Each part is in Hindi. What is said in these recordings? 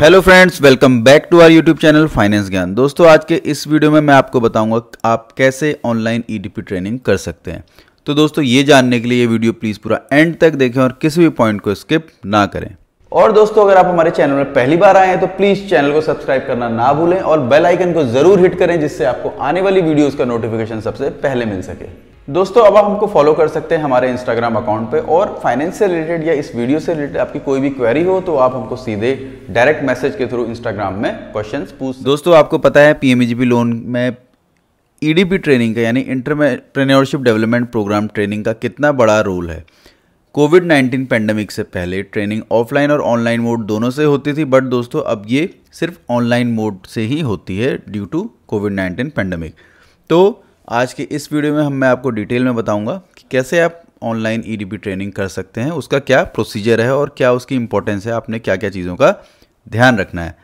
hello friends welcome back to our YouTube channel finance Gyan दोस्तों आज के इस वीडियो में मैं आपको बताऊंगा आप कैसे ऑनलाइन ईडीपी ट्रेनिंग कर सकते हैं तो दोस्तों ये जानने के लिए ये वीडियो प्लीज़ पूरा एंड तक देखें और किसी भी पॉइंट को स्किप ना करें और दोस्तों अगर आप हमारे चैनल में पहली बार आए हैं तो प्लीज़ चैनल को सब्सक्राइब करना ना भूलें और बेल आइकन को ज़रूर हिट करें जिससे आपको आने वाली वीडियोज़ का नोटिफिकेशन सबसे पहले मिल सके दोस्तों अब आप हमको फॉलो कर सकते हैं हमारे इंस्टाग्राम अकाउंट पे और फाइनेंस से रिलेटेड या इस वीडियो से रिलेटेड आपकी कोई भी क्वेरी हो तो आप हमको सीधे डायरेक्ट मैसेज के थ्रू इंस्टाग्राम में क्वेश्चन पूछ दोस्तों आपको पता है पीएमईजीपी लोन e में ईडीपी e ट्रेनिंग का यानी इंटरप्रेन्योरशिप डेवलपमेंट प्रोग्राम ट्रेनिंग का कितना बड़ा रोल है कोविड नाइन्टीन पैंडमिक से पहले ट्रेनिंग ऑफलाइन और ऑनलाइन मोड दोनों से होती थी बट दोस्तों अब ये सिर्फ ऑनलाइन मोड से ही होती है due to COVID nineteen pandemic तो आज के इस वीडियो में हम मैं आपको डिटेल में बताऊंगा कि कैसे आप ऑनलाइन ई e ट्रेनिंग कर सकते हैं उसका क्या प्रोसीजर है और क्या उसकी इंपॉर्टेंस है आपने क्या क्या चीज़ों का ध्यान रखना है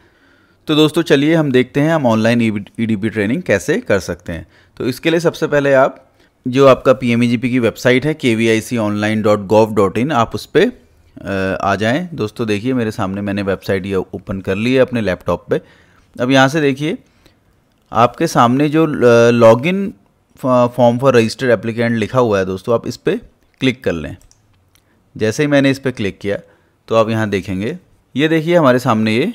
तो दोस्तों चलिए हम देखते हैं हम online e e e training कैसे कर सकते हैं तो इसके लिए सबसे पहले आप जो आपका पी की वेबसाइट है K V I C online dot dot in आप उस पर आ जाएं दोस्तों देखिए मेरे सामने मैंने वेबसाइट ये ओपन कर ली है अपने लैपटॉप पे अब यहाँ से देखिए आपके सामने जो login form for registered applicant लिखा हुआ है दोस्तों आप इस पर क्लिक कर लें जैसे ही मैंने इस पर क्लिक किया तो आप यहाँ देखेंगे ये देखिए हमारे सामने ये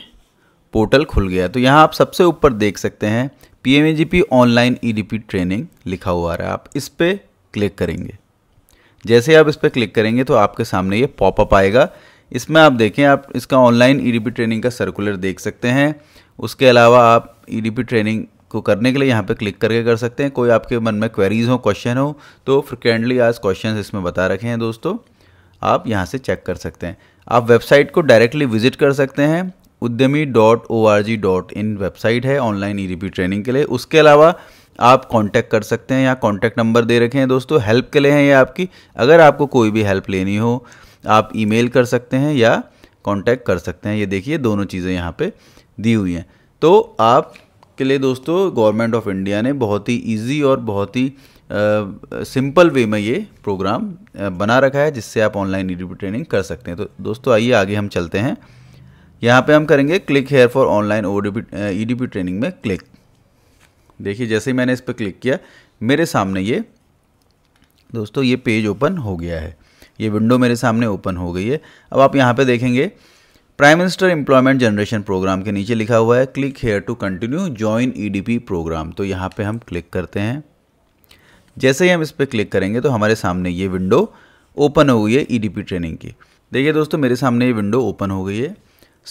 पोर्टल खुल गया तो यहाँ आप सबसे ऊपर देख सकते हैं पी ऑनलाइन ई ट्रेनिंग लिखा हुआ रहा है आप इस पर क्लिक करेंगे जैसे आप इस पर क्लिक करेंगे तो आपके सामने ये पॉपअप आएगा इसमें आप देखें आप इसका ऑनलाइन ई ट्रेनिंग का सर्कुलर देख सकते हैं उसके अलावा आप ई e ट्रेनिंग को करने के लिए यहाँ पे क्लिक करके कर सकते हैं कोई आपके मन में क्वेरीज हो क्वेश्चन हो तो फ्रिक्वेंटली आज क्वेश्चन इसमें बता रखे हैं दोस्तों आप यहाँ से चेक कर सकते हैं आप वेबसाइट को डायरेक्टली विजिट कर सकते हैं Udyami dot O R G dot in website है ऑनलाइन ई ट्रेनिंग के लिए उसके अलावा आप कांटेक्ट कर सकते हैं या कांटेक्ट नंबर दे रखे हैं दोस्तों हेल्प के लिए हैं ये आपकी अगर आपको कोई भी हेल्प लेनी हो आप ईमेल कर सकते हैं या कांटेक्ट कर सकते हैं ये देखिए दोनों चीज़ें यहाँ पे दी हुई हैं तो आप इसके लिए दोस्तों गवर्नमेंट ऑफ इंडिया ने बहुत ही ईजी और बहुत ही सिंपल वे में ये प्रोग्राम बना रखा है जिससे आप ऑनलाइन ईडी ट्रेनिंग कर सकते हैं तो दोस्तों आइए आगे हम चलते हैं यहाँ पे हम करेंगे click here for online O D P training में क्लिक देखिए जैसे ही मैंने इस पर क्लिक किया मेरे सामने ये दोस्तों ये पेज ओपन हो गया है ये विंडो मेरे सामने ओपन हो गई है अब आप यहाँ पे देखेंगे prime minister employment generation programme के नीचे लिखा हुआ है click here to continue join EDP programme तो यहाँ पे हम क्लिक करते हैं जैसे ही हम इस पर क्लिक करेंगे तो हमारे सामने ये विंडो ओपन हो गई है ईडीपी e ट्रेनिंग की देखिए दोस्तों मेरे सामने ये विंडो ओपन हो गई है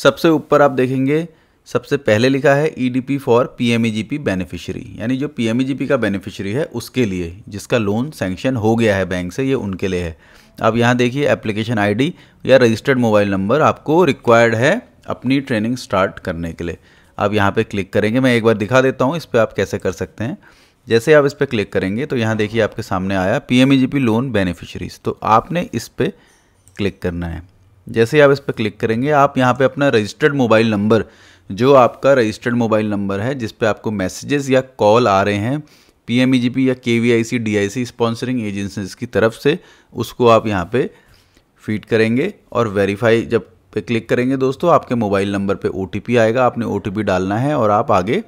सबसे ऊपर आप देखेंगे सबसे पहले लिखा है पी फॉर पी बेनिफिशियरी यानी जो पी e का बेनिफिशियरी है उसके लिए जिसका लोन सेंक्शन हो गया है बैंक से ये उनके लिए है अब यहाँ देखिए एप्लीकेशन आईडी या रजिस्टर्ड मोबाइल नंबर आपको रिक्वायर्ड है अपनी ट्रेनिंग स्टार्ट करने के लिए आप यहाँ पे क्लिक करेंगे मैं एक बार दिखा देता हूँ इस पर आप कैसे कर सकते हैं जैसे आप इस पर क्लिक करेंगे तो यहाँ देखिए आपके सामने आया पी लोन बेनिफिशरीज तो आपने इस पर क्लिक करना है जैसे आप इस पर क्लिक करेंगे आप यहाँ पर अपना रजिस्टर्ड मोबाइल नंबर जो आपका रजिस्टर्ड मोबाइल नंबर है जिस आपको मैसेजेस या कॉल आ रहे हैं पीएमईजीपी e या K V I C D I C sponsoring agencies की तरफ से उसको आप यहाँ पे फीड करेंगे और वेरीफाई जब पे क्लिक करेंगे दोस्तों आपके मोबाइल नंबर पे ओ आएगा आपने ओ डालना है और आप आगे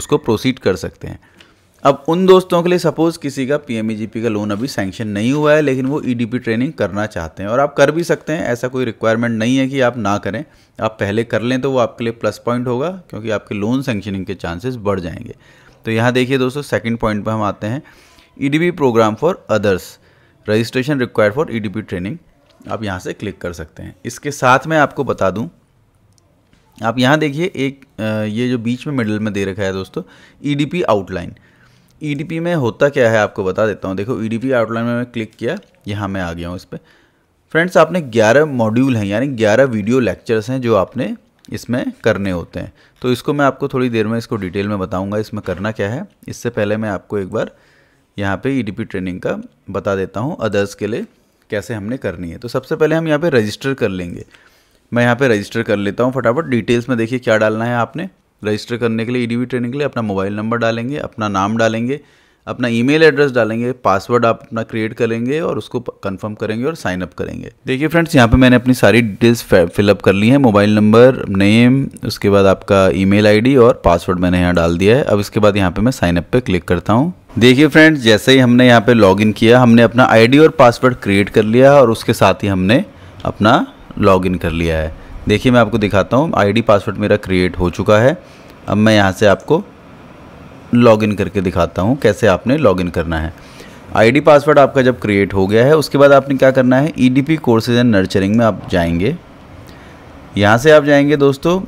उसको प्रोसीड कर सकते हैं अब उन दोस्तों के लिए सपोज़ किसी का पी e का लोन अभी सैंक्शन नहीं हुआ है लेकिन वो ई e ट्रेनिंग करना चाहते हैं और आप कर भी सकते हैं ऐसा कोई रिक्वायरमेंट नहीं है कि आप ना करें आप पहले कर लें तो वो आपके लिए प्लस पॉइंट होगा क्योंकि आपके लोन सैंक्शनिंग के चांसेस बढ़ जाएंगे तो यहाँ देखिए दोस्तों सेकंड पॉइंट पर हम आते हैं e programme for others registration required for e training आप यहाँ से क्लिक कर सकते हैं इसके साथ मैं आपको बता दूँ आप यहाँ देखिए एक ये जो बीच में मिडल में दे रखा है दोस्तों ई आउटलाइन ई में होता क्या है आपको बता देता हूँ देखो ई e आउटलाइन में मैं क्लिक किया यहाँ मैं आ गया हूँ इस पर फ्रेंड्स आपने 11 मॉड्यूल हैं यानी 11 वीडियो लेक्चर्स हैं जो आपने इसमें करने होते हैं तो इसको मैं आपको थोड़ी देर में इसको डिटेल में बताऊंगा इसमें करना क्या है इससे पहले मैं आपको एक बार यहाँ पे ई e ट्रेनिंग का बता देता हूँ अदर्स के लिए कैसे हमने करनी है तो सबसे पहले हम यहाँ पे रजिस्टर कर लेंगे मैं यहाँ पे रजिस्टर कर लेता हूँ फटाफट डिटेल्स में देखिए क्या डालना है आपने रजिस्टर करने के लिए ई e ट्रेनिंग के लिए अपना मोबाइल नंबर डालेंगे अपना नाम डालेंगे अपना ईमेल एड्रेस डालेंगे पासवर्ड आप अपना क्रिएट करेंगे और उसको कंफर्म करेंगे और साइन अप करेंगे देखिए फ्रेंड्स यहाँ पे मैंने अपनी सारी डिटेल्स फिलअप कर ली है मोबाइल नंबर नेम उसके बाद आपका ईमेल आईडी और पासवर्ड मैंने यहाँ डाल दिया है अब इसके बाद यहाँ पे मैं साइन अप पे क्लिक करता हूँ देखिए फ्रेंड्स जैसे ही हमने यहाँ पे लॉगिन किया हमने अपना आईडी और पासवर्ड क्रिएट कर लिया और उसके साथ ही हमने अपना लॉगिन कर लिया है देखिए मैं आपको दिखाता हूँ आईडी पासवर्ड मेरा क्रिएट हो चुका है अब मैं यहाँ से आपको लॉगिन करके दिखाता हूँ कैसे आपने लॉगिन करना है आईडी पासवर्ड आपका जब क्रिएट हो गया है उसके बाद आपने क्या करना है ईडीपी कोर्सेज एंड नर्चरिंग में आप जाएंगे यहाँ से आप जाएंगे दोस्तों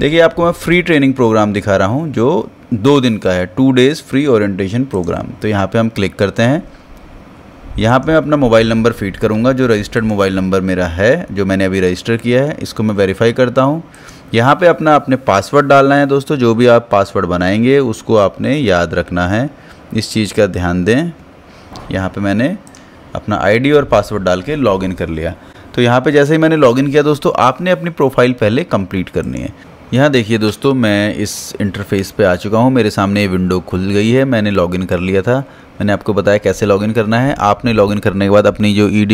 देखिए आपको मैं फ्री ट्रेनिंग प्रोग्राम दिखा रहा हूँ जो दो दिन का है two days free orientation programme तो यहाँ पे हम क्लिक करते हैं यहाँ पे मैं अपना मोबाइल नंबर फीड करूँगा जो रजिस्टर्ड मोबाइल नंबर मेरा है जो मैंने अभी रजिस्टर किया है इसको मैं वेरीफाई करता हूँ यहाँ पे अपना अपने पासवर्ड डालना है दोस्तों जो भी आप पासवर्ड बनाएंगे उसको आपने याद रखना है इस चीज़ का ध्यान दें यहाँ पर मैंने अपना आई और पासवर्ड डाल के लॉगिन कर लिया तो यहाँ पर जैसे ही मैंने लॉग किया दोस्तों आपने अपनी प्रोफाइल पहले कम्प्लीट करनी है यहाँ देखिए दोस्तों मैं इस इंटरफेस पे आ चुका हूँ मेरे सामने ये विंडो खुल गई है मैंने लॉगिन कर लिया था मैंने आपको बताया कैसे लॉगिन करना है आपने लॉगिन करने के बाद अपनी जो ई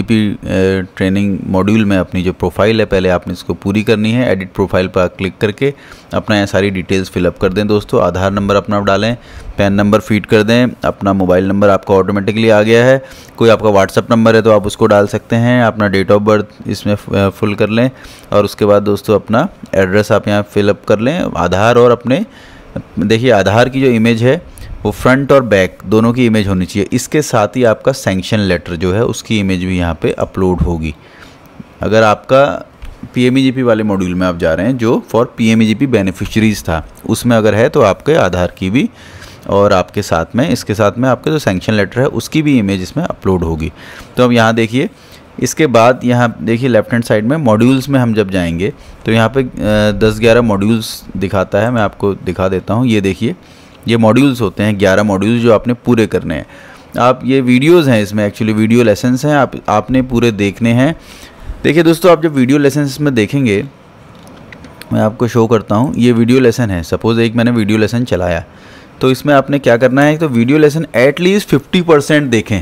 ट्रेनिंग मॉड्यूल में अपनी जो प्रोफाइल है पहले आपने इसको पूरी करनी है एडिट प्रोफाइल पर क्लिक करके अपना यहाँ सारी डिटेल्स फिलअप कर दें दोस्तों आधार नंबर अपना डालें पैन नंबर फीड कर दें अपना मोबाइल नंबर आपका ऑटोमेटिकली आ गया है कोई आपका व्हाट्सअप नंबर है तो आप उसको डाल सकते हैं अपना डेट ऑफ बर्थ इसमें फुल कर लें और उसके बाद दोस्तों अपना एड्रेस आप यहाँ फिलअप कर लें आधार और अपने देखिए आधार की जो इमेज है वो फ्रंट और बैक दोनों की इमेज होनी चाहिए इसके साथ ही आपका सेंक्शन लेटर जो है उसकी इमेज भी यहाँ पे अपलोड होगी अगर आपका पी e वाले मॉड्यूल में आप जा रहे हैं जो फॉर पी बेनिफिशरीज था उसमें अगर है तो आपके आधार की भी और आपके साथ में इसके साथ में आपके जो सेंक्शन लेटर है उसकी भी इमेज इसमें अपलोड होगी तो अब यहाँ देखिए इसके बाद यहाँ देखिए लेफ्ट हैंड साइड में मॉड्यूल्स में हम जब जाएंगे तो यहाँ पे दस ग्यारह मॉड्यूल्स दिखाता है मैं आपको दिखा देता हूँ ये देखिए ये मॉड्यूल्स होते हैं ग्यारह मॉड्यूल्स जो आपने पूरे करने हैं आप ये वीडियोज़ हैं इसमें एक्चुअली वीडियो लेसन्स हैं आप आपने पूरे देखने हैं देखिए दोस्तों आप जब वीडियो लेसन में देखेंगे मैं आपको शो करता हूँ ये वीडियो लेसन है सपोज़ एक मैंने वीडियो लेसन चलाया तो इसमें आपने क्या करना है तो video lesson at least fifty percent देखें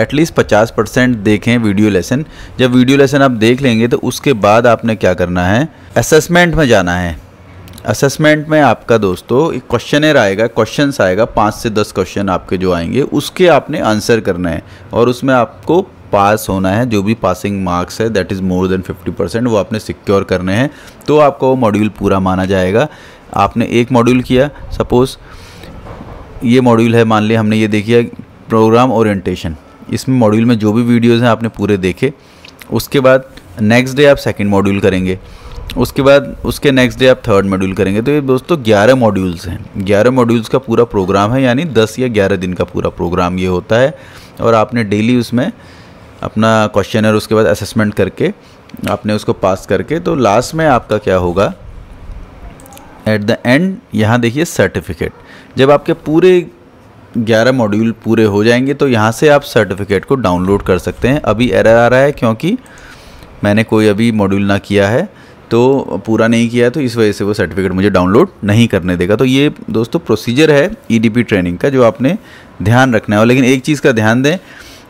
एटलीस्ट पचास परसेंट देखें वीडियो लेसन जब वीडियो लेसन आप देख लेंगे तो उसके बाद आपने क्या करना है असेसमेंट में जाना है असेसमेंट में आपका दोस्तों एक क्वेश्चनर आएगा क्वेश्चंस आएगा पाँच से दस क्वेश्चन आपके जो आएंगे उसके आपने आंसर करना है और उसमें आपको पास होना है जो भी पासिंग मार्क्स है that is more than fifty percent वो आपने सिक्योर करने हैं तो आपका वो मॉड्यूल पूरा माना जाएगा आपने एक मॉड्यूल किया सपोज़ ये मॉड्यूल है मान लिया हमने ये देखिए प्रोग्राम ओरिएंटेशन इसमें मॉड्यूल में जो भी वीडियोज़ हैं आपने पूरे देखे उसके बाद नेक्स्ट डे आप सेकेंड मॉड्यूल करेंगे उसके बाद उसके नेक्स्ट डे आप थर्ड मॉड्यूल करेंगे तो ये दोस्तों ग्यारह मॉड्यूल्स हैं ग्यारह मॉड्यूल्स का पूरा प्रोग्राम है यानी दस या ग्यारह दिन का पूरा प्रोग्राम ये होता है और आपने डेली उसमें अपना और उसके बाद असेसमेंट करके आपने उसको पास करके तो लास्ट में आपका क्या होगा एट द एंड यहाँ देखिए सर्टिफिकेट जब आपके पूरे ग्यारह मॉड्यूल पूरे हो जाएंगे तो यहाँ से आप सर्टिफिकेट को डाउनलोड कर सकते हैं अभी एरर आ रहा है क्योंकि मैंने कोई अभी मॉड्यूल ना किया है तो पूरा नहीं किया तो इस वजह से वो सर्टिफिकेट मुझे डाउनलोड नहीं करने देगा तो ये दोस्तों प्रोसीजर है ईडीपी e ट्रेनिंग का जो आपने ध्यान रखना है और लेकिन एक चीज़ का ध्यान दें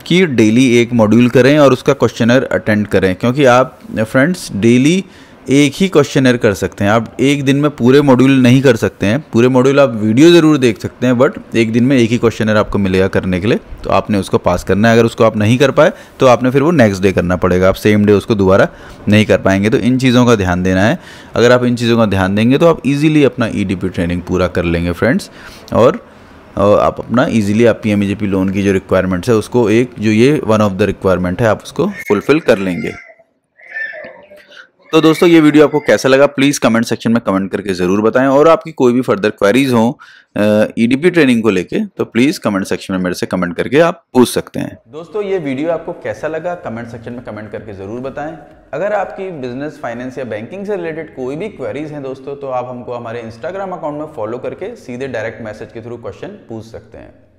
कि डेली एक मॉड्यूल करें और उसका क्वेश्चनर अटेंड करें क्योंकि आप फ्रेंड्स डेली एक ही क्वेश्चनर कर सकते हैं आप एक दिन में पूरे मॉड्यूल नहीं कर सकते हैं पूरे मॉड्यूल आप वीडियो ज़रूर देख सकते हैं बट एक दिन में एक ही क्वेश्चनर आपको मिलेगा करने के लिए तो आपने उसको पास करना है अगर उसको आप नहीं कर पाए तो आपने फिर वो नेक्स्ट डे करना पड़ेगा आप सेम डे उसको दोबारा नहीं कर पाएंगे तो इन चीज़ों का ध्यान देना है अगर आप इन चीज़ों का ध्यान देंगे तो आप ईजिली अपना ई e ट्रेनिंग पूरा कर लेंगे फ्रेंड्स और और आप अपना इजीली आप पी लोन e की जो रिक्वायरमेंट्स है उसको एक जो ये वन ऑफ द रिक्वायरमेंट है आप उसको फुलफ़िल कर लेंगे तो दोस्तों ये वीडियो आपको कैसा लगा प्लीज़ कमेंट सेक्शन में कमेंट करके ज़रूर बताएं और आपकी कोई भी फर्दर क्वेरीज हो ईडीपी ट्रेनिंग को लेके तो प्लीज़ कमेंट सेक्शन में मेरे से कमेंट करके आप पूछ सकते हैं दोस्तों ये वीडियो आपको कैसा लगा कमेंट सेक्शन में कमेंट करके ज़रूर बताएं अगर आपकी बिजनेस फाइनेंस या बैंकिंग से रिलेटेड कोई भी क्वेरीज हैं दोस्तों तो आप हमको हमारे इंस्टाग्राम अकाउंट में फॉलो करके सीधे डायरेक्ट मैसेज के थ्रू क्वेश्चन पूछ सकते हैं